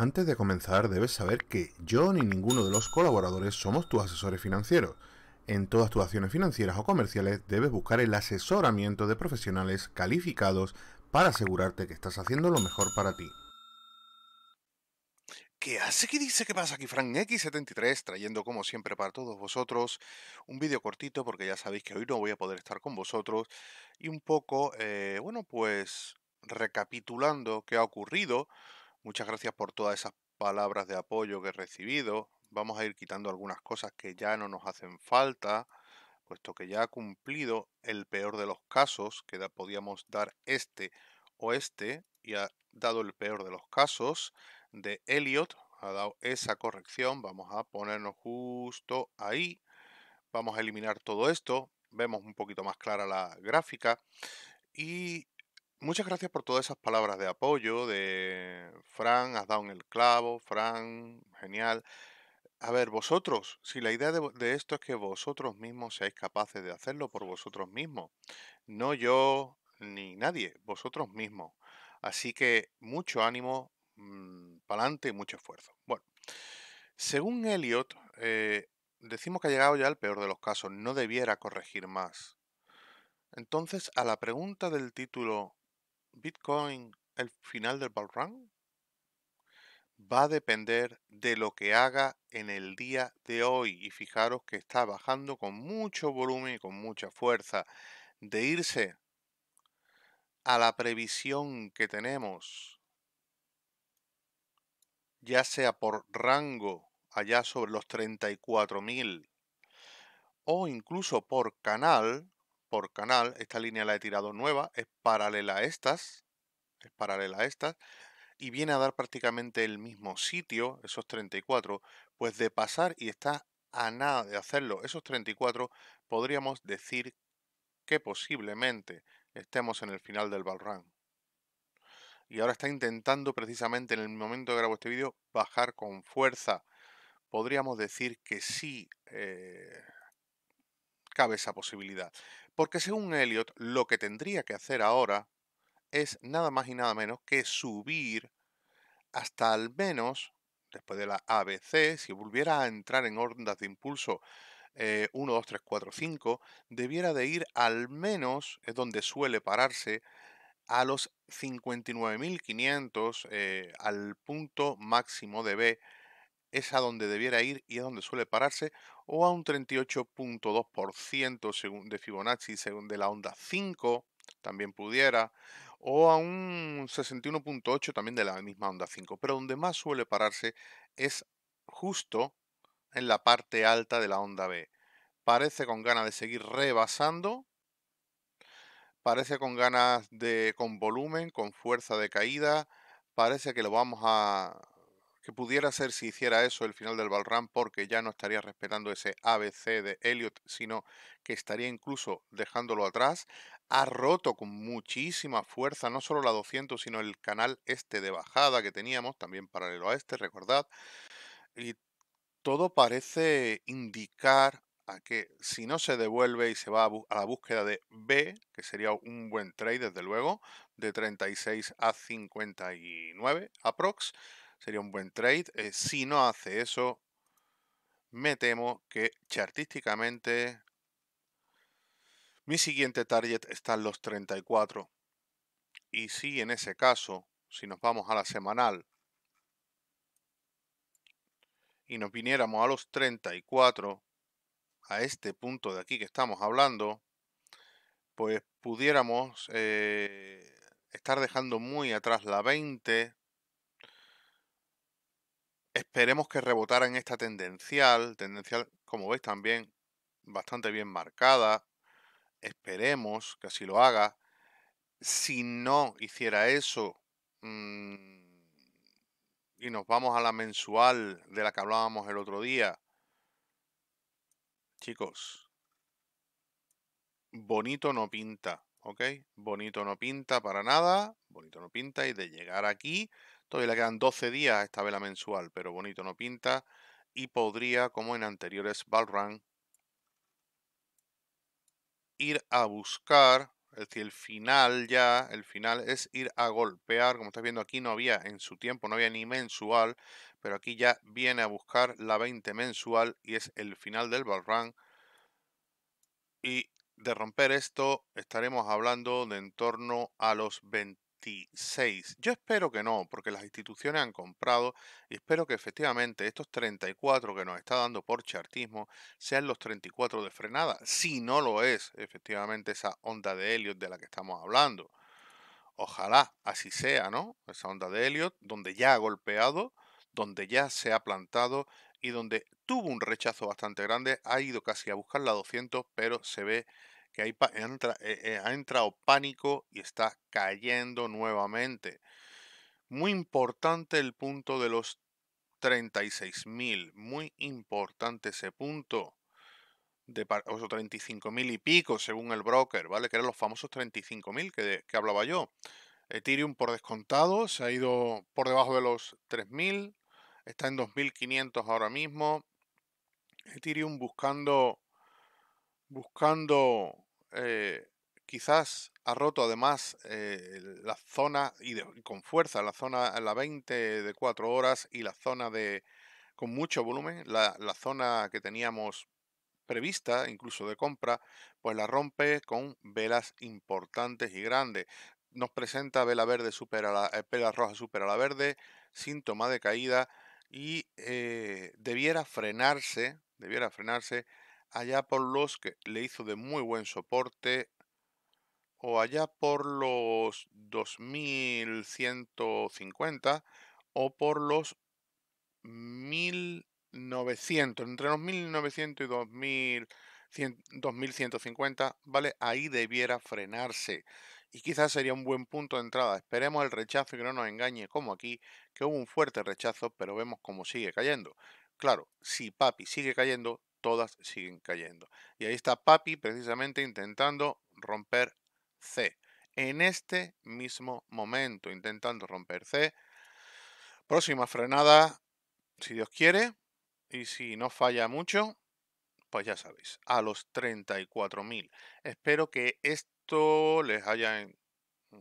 Antes de comenzar, debes saber que yo ni ninguno de los colaboradores somos tus asesores financieros. En todas tus acciones financieras o comerciales debes buscar el asesoramiento de profesionales calificados para asegurarte que estás haciendo lo mejor para ti. ¿Qué hace? ¿Qué dice? ¿Qué pasa? Aquí Frank X73 trayendo como siempre para todos vosotros un vídeo cortito porque ya sabéis que hoy no voy a poder estar con vosotros y un poco, eh, bueno, pues recapitulando qué ha ocurrido Muchas gracias por todas esas palabras de apoyo que he recibido. Vamos a ir quitando algunas cosas que ya no nos hacen falta, puesto que ya ha cumplido el peor de los casos, que podíamos dar este o este, y ha dado el peor de los casos de Elliot, ha dado esa corrección, vamos a ponernos justo ahí, vamos a eliminar todo esto, vemos un poquito más clara la gráfica y muchas gracias por todas esas palabras de apoyo, de Fran, has dado en el clavo, Fran, genial. A ver, vosotros, si la idea de, esto es que vosotros mismos seáis capaces de hacerlo por vosotros mismos, no yo ni nadie, vosotros mismos. Así que mucho ánimo, mm, para adelante, mucho esfuerzo. Bueno, según Elliot, eh, decimos que ha llegado ya al peor de los casos, no debiera corregir más. Entonces, a la pregunta del título, ¿Bitcoin el final del run va a depender de lo que haga en el día de hoy. Y fijaros que está bajando con mucho volumen y con mucha fuerza. De irse a la previsión que tenemos, ya sea por rango allá sobre los 34.000 o incluso por canal, por canal, esta línea la he tirado nueva, es paralela a estas, es paralela a estas, y viene a dar prácticamente el mismo sitio, esos 34, pues de pasar y está a nada de hacerlo esos 34, podríamos decir que posiblemente estemos en el final del Balran. Y ahora está intentando precisamente en el momento que grabo este vídeo bajar con fuerza. Podríamos decir que sí eh, cabe esa posibilidad. Porque según Elliot, lo que tendría que hacer ahora es nada más y nada menos que subir hasta al menos, después de la ABC, si volviera a entrar en ondas de impulso 1, 2, 3, 4, 5, debiera de ir al menos, es donde suele pararse, a los 59.500, eh, al punto máximo de B, es a donde debiera ir y es donde suele pararse, o a un 38.2% de Fibonacci según de la onda 5, también pudiera, o a un 61.8 también de la misma onda 5, pero donde más suele pararse es justo en la parte alta de la onda B. Parece con ganas de seguir rebasando, parece con ganas de con volumen, con fuerza de caída, parece que lo vamos a que pudiera ser si hiciera eso el final del Balram porque ya no estaría respetando ese ABC de Elliot, sino que estaría incluso dejándolo atrás ha roto con muchísima fuerza no solo la 200, sino el canal este de bajada que teníamos, también paralelo a este, recordad. Y todo parece indicar a que si no se devuelve y se va a, la búsqueda de B, que sería un buen trade desde luego, de 36 a 59 aprox, sería un buen trade. Eh, si no hace eso, me temo que chartísticamente mi siguiente target está en los 34. Y si en ese caso, si nos vamos a la semanal y nos viniéramos a los 34, a este punto de aquí que estamos hablando, pues pudiéramos eh, estar dejando muy atrás la 20. Esperemos que rebotara en esta tendencial, tendencial como veis también bastante bien marcada esperemos que así lo haga. Si no hiciera eso mm, y nos vamos a la mensual de la que hablábamos el otro día, chicos, bonito no pinta, ¿ok? Bonito no pinta para nada, bonito no pinta y de llegar aquí, todavía le quedan 12 días a esta vela mensual, pero bonito no pinta y podría, como en anteriores Balrun, ir a buscar, es decir, el final ya, el final es ir a golpear, como estás viendo aquí no había en su tiempo, no había ni mensual, pero aquí ya viene a buscar la 20 mensual y es el final del run. Y de romper esto estaremos hablando de en torno a los 20 yo espero que no, porque las instituciones han comprado y espero que efectivamente estos 34 que nos está dando por chartismo sean los 34 de frenada, si no lo es efectivamente esa onda de Elliot de la que estamos hablando. Ojalá así sea, ¿no? Esa onda de Elliot, donde ya ha golpeado, donde ya se ha plantado y donde tuvo un rechazo bastante grande, ha ido casi a buscar la 200, pero se ve que eh, eh, ha entrado pánico y está cayendo nuevamente. Muy importante el punto de los 36.000, muy importante ese punto de o 35.000 y pico según el broker, ¿vale? Que eran los famosos 35.000 que, que hablaba yo. Ethereum por descontado se ha ido por debajo de los 3.000, está en 2.500 ahora mismo. Ethereum buscando buscando eh, quizás ha roto además eh, la zona, y, con fuerza, la zona, la 20 de 4 horas y la zona de, con mucho volumen, la, zona que teníamos prevista, incluso de compra, pues la rompe con velas importantes y grandes. Nos presenta vela verde supera la, vela eh, roja supera la verde, síntoma de caída y debiera frenarse, debiera frenarse allá por los que le hizo de muy buen soporte, o allá por los 2150, o por los 1900, entre los 1900 y 2150, ¿vale? Ahí debiera frenarse. Y quizás sería un buen punto de entrada. Esperemos el rechazo y que no nos engañe como aquí, que hubo un fuerte rechazo, pero vemos cómo sigue cayendo. Claro, si papi sigue cayendo, todas siguen cayendo. Y ahí está Papi precisamente intentando romper C. En este mismo momento, intentando romper C. Próxima frenada, si Dios quiere, y si no falla mucho, pues ya sabéis, a los 34.000. Espero que esto les haya mm,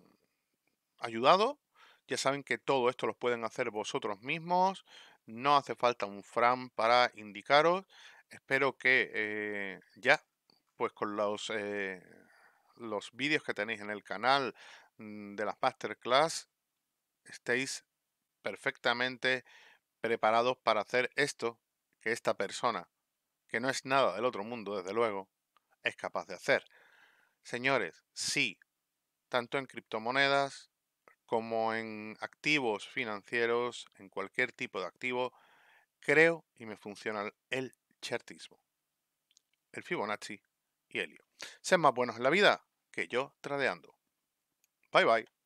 ayudado. Ya saben que todo esto lo pueden hacer vosotros mismos. No hace falta un Fran para indicaros. Espero que eh, ya, pues con los, eh, los vídeos que tenéis en el canal mm, de las masterclass, estéis perfectamente preparados para hacer esto que esta persona, que no es nada del otro mundo, desde luego, es capaz de hacer. Señores, sí, tanto en criptomonedas como en activos financieros, en cualquier tipo de activo, creo y me funciona el el Fibonacci y Helio. Sean más buenos en la vida que yo tradeando. Bye bye.